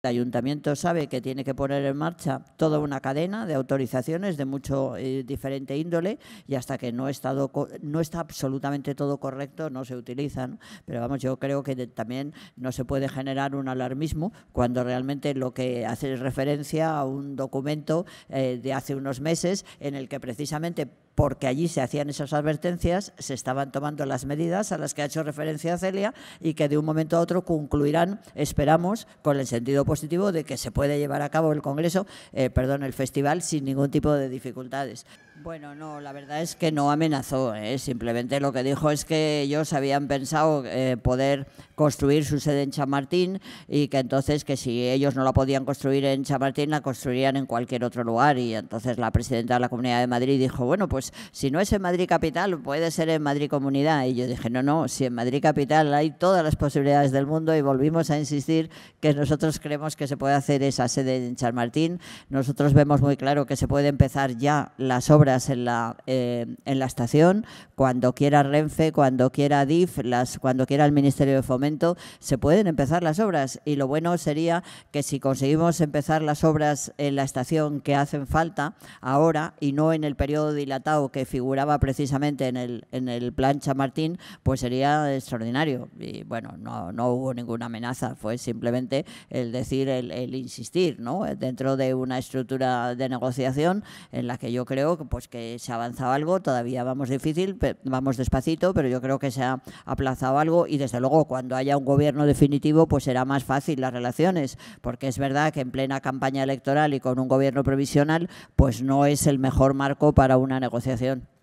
El ayuntamiento sabe que tiene que poner en marcha toda una cadena de autorizaciones de mucho eh, diferente índole y hasta que no, no está absolutamente todo correcto no se utilizan. Pero vamos, yo creo que también no se puede generar un alarmismo cuando realmente lo que hace es referencia a un documento eh, de hace unos meses en el que precisamente porque allí se hacían esas advertencias, se estaban tomando las medidas a las que ha hecho referencia Celia y que de un momento a otro concluirán, esperamos, con el sentido positivo de que se puede llevar a cabo el Congreso, eh, perdón, el festival sin ningún tipo de dificultades. Bueno, no, la verdad es que no amenazó, ¿eh? simplemente lo que dijo es que ellos habían pensado eh, poder construir su sede en Chamartín y que entonces que si ellos no la podían construir en Chamartín, la construirían en cualquier otro lugar y entonces la presidenta de la Comunidad de Madrid dijo, bueno, pues si no es en Madrid Capital, puede ser en Madrid Comunidad. Y yo dije, no, no, si en Madrid Capital hay todas las posibilidades del mundo y volvimos a insistir que nosotros creemos que se puede hacer esa sede en Chamartín. Nosotros vemos muy claro que se puede empezar ya las obras en la, eh, en la estación. Cuando quiera Renfe, cuando quiera DIF, cuando quiera el Ministerio de Fomento, se pueden empezar las obras. Y lo bueno sería que si conseguimos empezar las obras en la estación que hacen falta ahora y no en el periodo dilatado que figuraba precisamente en el, en el plan Chamartín, pues sería extraordinario. Y bueno, no, hubo ninguna amenaza, fue simplemente el decir, el, insistir, ¿no? Dentro de una estructura de negociación en la que yo creo que pues, pues que se ha avanzado algo, todavía vamos difícil, vamos despacito, pero yo creo que se ha aplazado algo y desde luego cuando haya un gobierno definitivo pues será más fácil las relaciones, porque es verdad que en plena campaña electoral y con un gobierno provisional pues no es el mejor marco para una negociación.